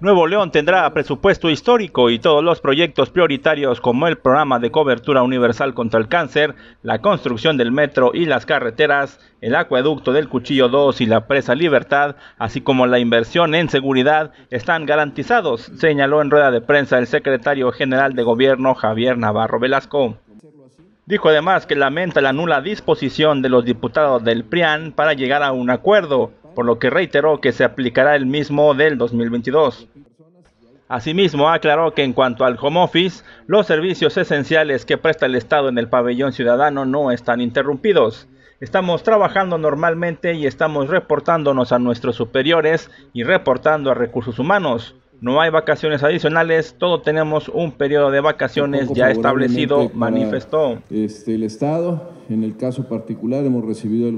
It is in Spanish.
Nuevo León tendrá presupuesto histórico y todos los proyectos prioritarios como el programa de cobertura universal contra el cáncer, la construcción del metro y las carreteras, el acueducto del Cuchillo 2 y la presa Libertad, así como la inversión en seguridad, están garantizados, señaló en rueda de prensa el secretario general de gobierno Javier Navarro Velasco. Dijo además que lamenta la nula disposición de los diputados del PRIAN para llegar a un acuerdo, por lo que reiteró que se aplicará el mismo del 2022. Asimismo, aclaró que en cuanto al home office, los servicios esenciales que presta el Estado en el pabellón ciudadano no están interrumpidos. Estamos trabajando normalmente y estamos reportándonos a nuestros superiores y reportando a recursos humanos. No hay vacaciones adicionales, todo tenemos un periodo de vacaciones ya establecido, manifestó. Este, el Estado, en el caso particular, hemos recibido el